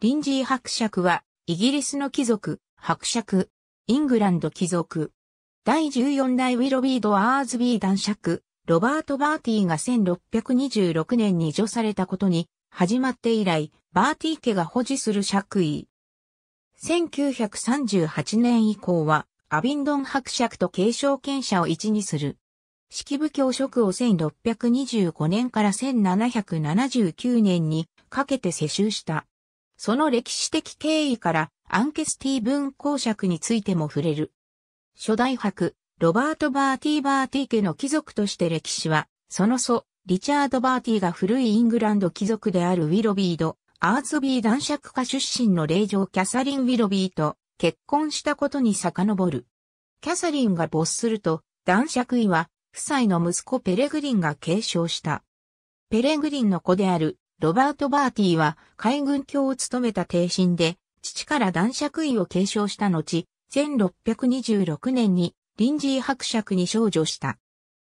リンジー伯爵は、イギリスの貴族、伯爵、イングランド貴族。第14代ウィロビード・アーズビー男爵、ロバート・バーティーが1626年に除されたことに、始まって以来、バーティー家が保持する爵位。1938年以降は、アビンドン伯爵と継承権者を一にする。式部教職を1625年から1779年にかけて世襲した。その歴史的経緯からアンケスティ文公爵についても触れる。初代伯、ロバート・バーティー・バーティー家の貴族として歴史は、その祖、リチャード・バーティーが古いイングランド貴族であるウィロビード、アーツビー男爵家出身の霊嬢キャサリン・ウィロビーと結婚したことに遡る。キャサリンが没すると、男爵位は、夫妻の息子ペレグリンが継承した。ペレグリンの子であるロバート・バーティーは海軍卿を務めた帝臣で、父から男爵位を継承した後、1626年に臨時伯爵に少女した。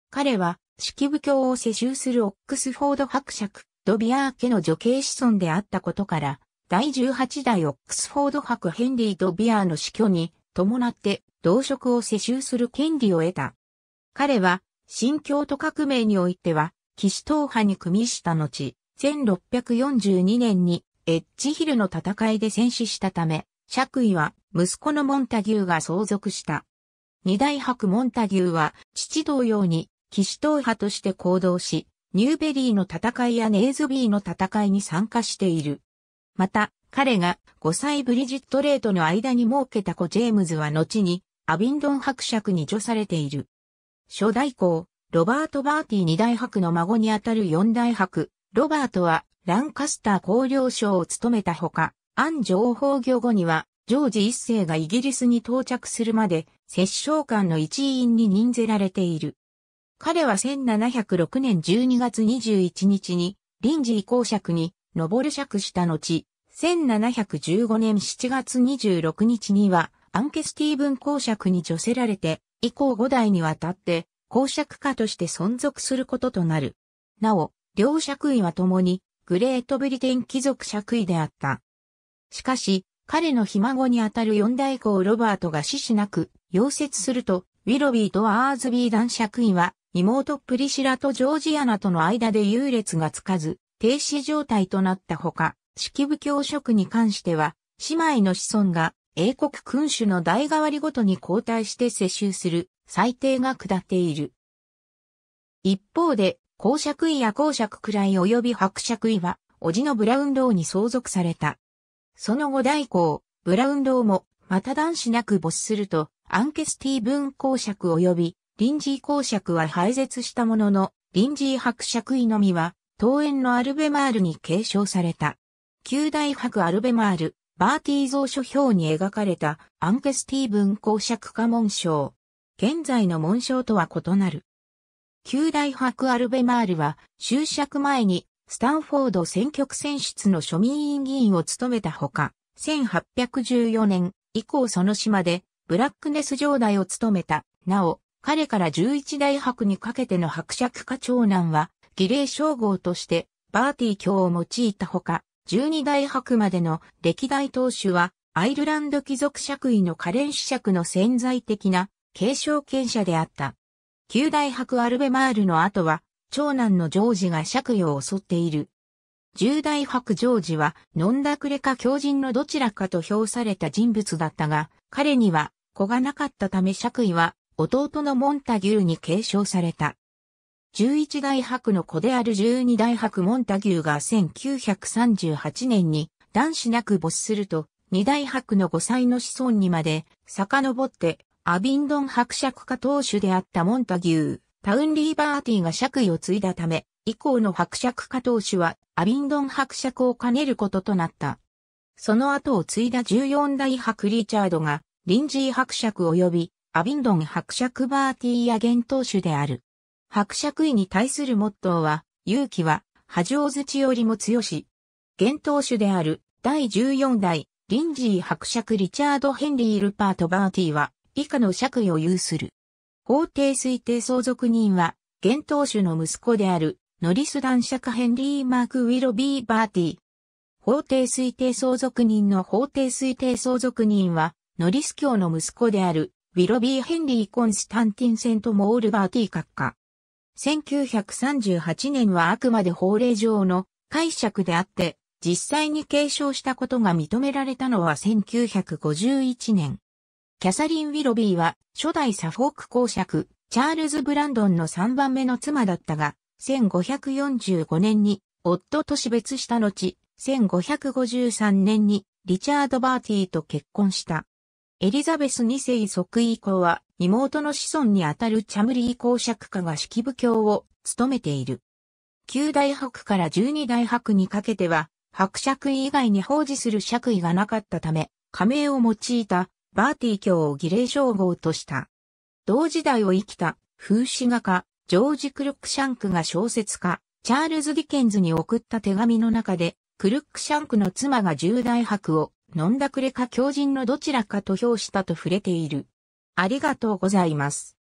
彼は、式部教を世襲するオックスフォード伯爵、ドビアー家の女系子孫であったことから、第18代オックスフォード伯ヘンリー・ドビアーの死去に伴って同職を世襲する権利を得た。彼は、新教徒革命においては、騎士党派に組みした後、1642年にエッジヒルの戦いで戦死したため、爵位は息子のモンタギューが相続した。二代伯モンタギューは父同様に騎士党派として行動し、ニューベリーの戦いやネーズビーの戦いに参加している。また、彼が5歳ブリジット・レートの間に設けた子ジェームズは後にアビンドン伯爵に除されている。初代公、ロバート・バーティ二代伯の孫にあたる四代伯、ロバートはランカスター公領省を務めたほか、アン情報業後には、ジョージ一世がイギリスに到着するまで、摂政官の一員に任ぜられている。彼は1706年12月21日に、臨時移行爵に、上る爵した後、1715年7月26日には、アンケスティーブン公爵に除せられて、以降5代にわたって、公爵家として存続することとなる。なお、両爵位は共にグレートブリテン貴族爵位であった。しかし、彼のひ孫にあたる四代公ロバートが死しなく、溶接すると、ウィロビーとアーズビー男爵位は、妹プリシラとジョージアナとの間で優劣がつかず、停止状態となったほか、式部教職に関しては、姉妹の子孫が英国君主の代替わりごとに交代して接収する最低が下っている。一方で、公爵位や公爵位及び伯爵位は、叔父のブラウンローに相続された。その後代行、ブラウンローも、また男子なく没すると、アンケスティーブン公爵及び、臨時公爵は廃絶したものの、臨時伯爵位のみは、桃園のアルベマールに継承された。旧大伯アルベマール、バーティー蔵書表に描かれたアンケスティーブン公爵家紋章。現在の紋章とは異なる。旧大白アルベマールは、就職前に、スタンフォード選挙区選出の庶民委員議員を務めたほか、1814年以降その島で、ブラックネス城代を務めた。なお、彼から11大白にかけての伯爵家長男は、儀礼称号として、バーティ教を用いたほか、12大白までの歴代当主は、アイルランド貴族爵位のカレン子爵の潜在的な継承権者であった。旧大博アルベマールの後は、長男のジョージが借用を襲っている。十大博ジョージは、ノンダクレか狂人のどちらかと評された人物だったが、彼には子がなかったため釈位は、弟のモンタギューに継承された。十一大博の子である十二大博モンタギューが1938年に男子なく没すると、二大博の五歳の子孫にまで遡ってアビンドン伯爵家当主であったモンタギュー、タウンリーバーティーが爵位を継いだため、以降の伯爵家当主はアビンドン伯爵を兼ねることとなった。その後を継いだ14代伯リチャードが、リンジー伯爵及び、アビンドン伯爵バーティーや現当主である。伯爵位に対するモットーは、勇気は、波状土よりも強し。現当主である、第14代、リンジー伯爵リチャード・ヘンリー・ルパート・バーティーは、以下の爵位を有する。法定推定相続人は、現当主の息子である、ノリス男爵ヘンリー・マーク・ウィロビー・バーティ。法定推定相続人の法定推定相続人は、ノリス教の息子である、ウィロビー・ヘンリー・コンスタンティン・セント・モール・バーティ閣下。1938年はあくまで法令上の解釈であって、実際に継承したことが認められたのは1951年。キャサリン・ウィロビーは初代サフォーク公爵、チャールズ・ブランドンの3番目の妻だったが、1545年に夫と死別した後、1553年にリチャード・バーティーと結婚した。エリザベス2世即位以降は妹の子孫にあたるチャムリー公爵家が式部教を務めている。9大伯から12大伯にかけては、伯爵位以外に奉仕する爵位がなかったため、加盟を用いたバーティー教を儀礼称号とした。同時代を生きた風刺画家、ジョージ・クルックシャンクが小説家、チャールズ・ディケンズに送った手紙の中で、クルックシャンクの妻が重大白を、飲んだくれか狂人のどちらかと評したと触れている。ありがとうございます。